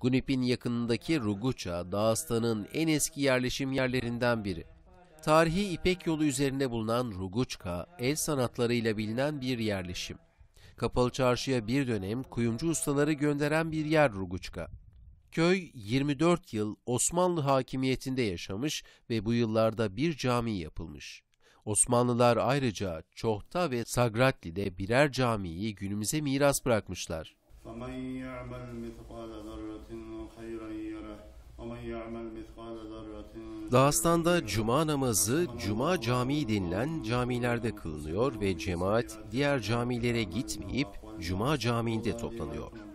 Gunip'in yakınındaki Ruguça, Dağıstan'ın en eski yerleşim yerlerinden biri. Tarihi İpek yolu üzerinde bulunan Ruguçka, el sanatlarıyla bilinen bir yerleşim. Kapalı çarşıya bir dönem kuyumcu ustaları gönderen bir yer Ruguçka. Köy 24 yıl Osmanlı hakimiyetinde yaşamış ve bu yıllarda bir cami yapılmış. Osmanlılar ayrıca Çohta ve Sagratli'de birer camiyi günümüze miras bırakmışlar. Dağıstan'da cuma namazı cuma camii denilen camilerde kılınıyor ve cemaat diğer camilere gitmeyip cuma camiinde toplanıyor.